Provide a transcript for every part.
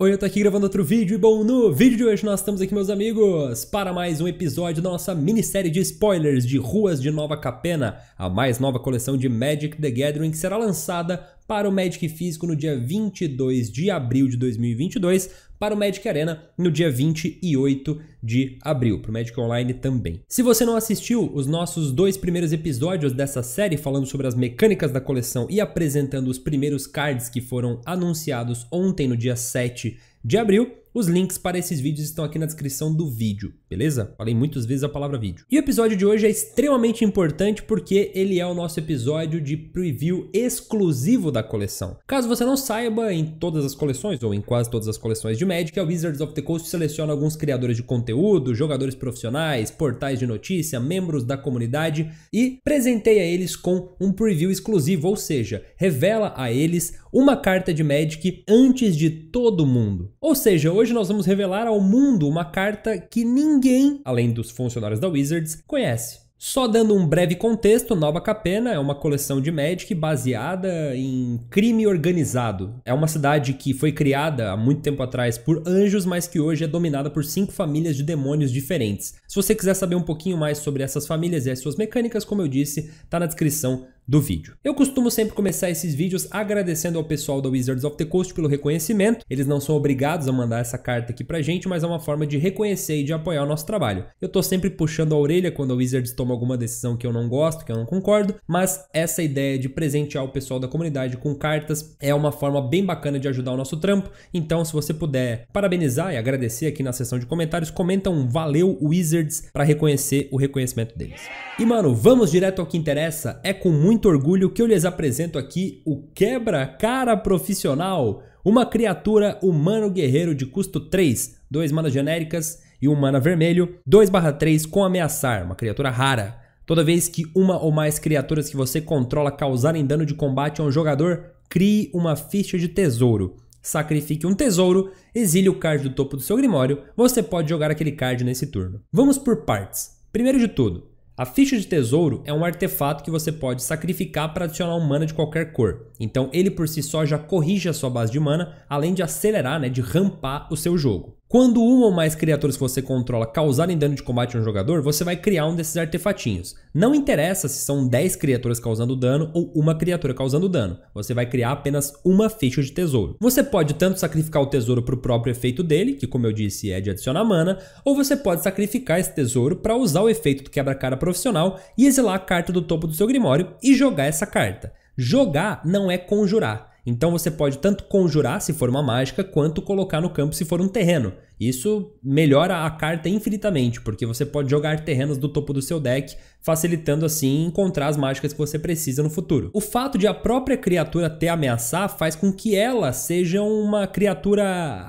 Oi, eu tô aqui gravando outro vídeo e bom, no vídeo de hoje nós estamos aqui, meus amigos, para mais um episódio da nossa minissérie de spoilers de Ruas de Nova Capena. A mais nova coleção de Magic the Gathering que será lançada para o Magic Físico no dia 22 de abril de 2022, para o Magic Arena no dia 28 de abril, para o Magic Online também. Se você não assistiu os nossos dois primeiros episódios dessa série, falando sobre as mecânicas da coleção e apresentando os primeiros cards que foram anunciados ontem, no dia 7 de abril. Os links para esses vídeos estão aqui na descrição do vídeo, beleza? Falei muitas vezes a palavra vídeo. E o episódio de hoje é extremamente importante porque ele é o nosso episódio de preview exclusivo da coleção. Caso você não saiba, em todas as coleções, ou em quase todas as coleções de Magic, a Wizards of the Coast seleciona alguns criadores de conteúdo, jogadores profissionais, portais de notícia, membros da comunidade e presenteia eles com um preview exclusivo, ou seja, revela a eles uma carta de Magic antes de todo mundo. Ou seja, hoje nós vamos revelar ao mundo uma carta que ninguém, além dos funcionários da Wizards, conhece. Só dando um breve contexto, Nova Capena é uma coleção de Magic baseada em crime organizado. É uma cidade que foi criada há muito tempo atrás por anjos, mas que hoje é dominada por cinco famílias de demônios diferentes. Se você quiser saber um pouquinho mais sobre essas famílias e as suas mecânicas, como eu disse, tá na descrição do vídeo. Eu costumo sempre começar esses vídeos agradecendo ao pessoal da Wizards of the Coast pelo reconhecimento. Eles não são obrigados a mandar essa carta aqui pra gente, mas é uma forma de reconhecer e de apoiar o nosso trabalho. Eu tô sempre puxando a orelha quando a Wizards toma alguma decisão que eu não gosto, que eu não concordo, mas essa ideia de presentear o pessoal da comunidade com cartas é uma forma bem bacana de ajudar o nosso trampo. Então, se você puder parabenizar e agradecer aqui na seção de comentários, comenta um valeu Wizards para reconhecer o reconhecimento deles. E mano, vamos direto ao que interessa. É com muito muito orgulho que eu lhes apresento aqui o Quebra-Cara Profissional, uma criatura humano guerreiro de custo 3, duas manas genéricas e 1 mana vermelho, 2/3 com ameaçar, uma criatura rara. Toda vez que uma ou mais criaturas que você controla causarem dano de combate a um jogador, crie uma ficha de tesouro. Sacrifique um tesouro, exile o card do topo do seu grimório, você pode jogar aquele card nesse turno. Vamos por partes. Primeiro de tudo, a ficha de tesouro é um artefato que você pode sacrificar para adicionar um mana de qualquer cor. Então ele por si só já corrige a sua base de mana, além de acelerar, né, de rampar o seu jogo. Quando uma ou mais criaturas que você controla causarem dano de combate a um jogador, você vai criar um desses artefatinhos. Não interessa se são 10 criaturas causando dano ou uma criatura causando dano. Você vai criar apenas uma ficha de tesouro. Você pode tanto sacrificar o tesouro para o próprio efeito dele, que como eu disse é de adicionar mana, ou você pode sacrificar esse tesouro para usar o efeito do quebra-cara profissional e exilar a carta do topo do seu grimório e jogar essa carta. Jogar não é conjurar. Então você pode tanto conjurar se for uma mágica, quanto colocar no campo se for um terreno. Isso melhora a carta infinitamente, porque você pode jogar terrenos do topo do seu deck, facilitando assim encontrar as mágicas que você precisa no futuro. O fato de a própria criatura ter ameaçar faz com que ela seja uma criatura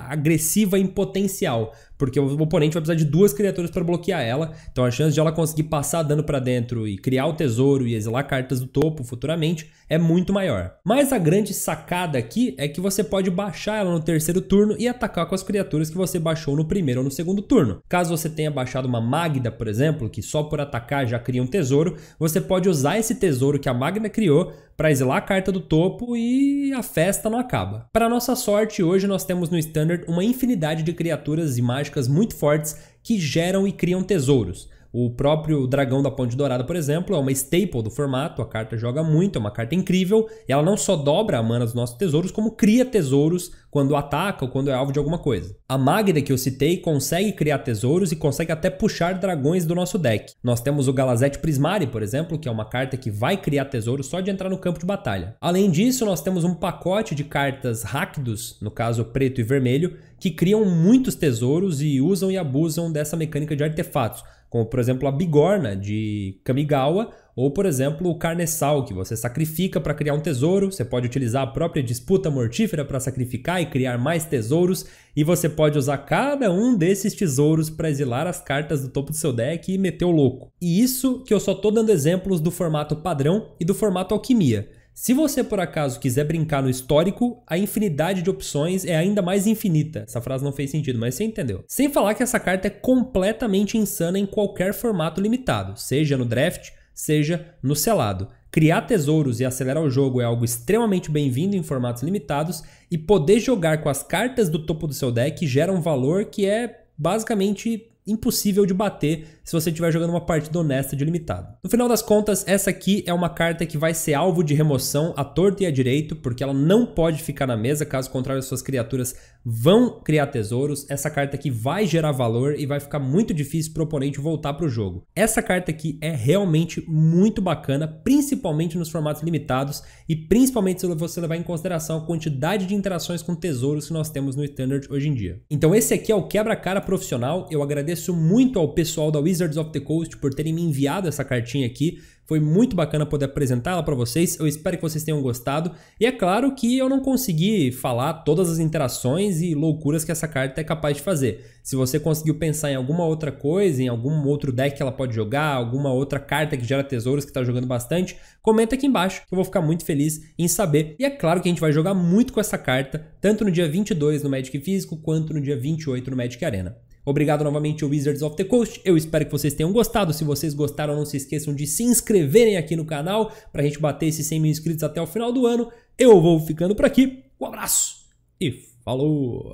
agressiva em potencial, porque o oponente vai precisar de duas criaturas para bloquear ela, então a chance de ela conseguir passar dano para dentro e criar o tesouro e exilar cartas do topo futuramente é muito maior. Mas a grande sacada aqui é que você pode baixar ela no terceiro turno e atacar com as criaturas que você baixou baixou no primeiro ou no segundo turno. Caso você tenha baixado uma Magda, por exemplo, que só por atacar já cria um tesouro, você pode usar esse tesouro que a Magda criou para exilar a carta do topo e a festa não acaba. Para nossa sorte, hoje nós temos no Standard uma infinidade de criaturas e mágicas muito fortes que geram e criam tesouros. O próprio Dragão da Ponte Dourada, por exemplo, é uma staple do formato, a carta joga muito, é uma carta incrível, e ela não só dobra a mana dos nossos tesouros, como cria tesouros quando ataca ou quando é alvo de alguma coisa. A Magda que eu citei consegue criar tesouros e consegue até puxar dragões do nosso deck. Nós temos o Galazete Prismari, por exemplo, que é uma carta que vai criar tesouros só de entrar no campo de batalha. Além disso, nós temos um pacote de cartas Rakdos, no caso preto e vermelho, que criam muitos tesouros e usam e abusam dessa mecânica de artefatos como por exemplo a bigorna de Kamigawa, ou por exemplo o Carnesal que você sacrifica para criar um tesouro, você pode utilizar a própria disputa mortífera para sacrificar e criar mais tesouros, e você pode usar cada um desses tesouros para exilar as cartas do topo do seu deck e meter o louco. E isso que eu só estou dando exemplos do formato padrão e do formato alquimia. Se você por acaso quiser brincar no histórico, a infinidade de opções é ainda mais infinita. Essa frase não fez sentido, mas você entendeu. Sem falar que essa carta é completamente insana em qualquer formato limitado, seja no draft, seja no selado. Criar tesouros e acelerar o jogo é algo extremamente bem-vindo em formatos limitados, e poder jogar com as cartas do topo do seu deck gera um valor que é basicamente impossível de bater se você estiver jogando uma partida honesta de limitado. No final das contas, essa aqui é uma carta que vai ser alvo de remoção à torta e à direito, porque ela não pode ficar na mesa, caso contrário suas criaturas vão criar tesouros. Essa carta aqui vai gerar valor e vai ficar muito difícil para o oponente voltar para o jogo. Essa carta aqui é realmente muito bacana, principalmente nos formatos limitados e principalmente se você levar em consideração a quantidade de interações com tesouros que nós temos no Standard hoje em dia. Então esse aqui é o quebra-cara profissional, eu agradeço agradeço muito ao pessoal da Wizards of the Coast por terem me enviado essa cartinha aqui. Foi muito bacana poder apresentá-la para vocês. Eu espero que vocês tenham gostado. E é claro que eu não consegui falar todas as interações e loucuras que essa carta é capaz de fazer. Se você conseguiu pensar em alguma outra coisa, em algum outro deck que ela pode jogar, alguma outra carta que gera tesouros que está jogando bastante, comenta aqui embaixo que eu vou ficar muito feliz em saber. E é claro que a gente vai jogar muito com essa carta, tanto no dia 22 no Magic Físico quanto no dia 28 no Magic Arena. Obrigado novamente ao Wizards of the Coast. Eu espero que vocês tenham gostado. Se vocês gostaram, não se esqueçam de se inscreverem aqui no canal para a gente bater esses 100 mil inscritos até o final do ano. Eu vou ficando por aqui. Um abraço e falou!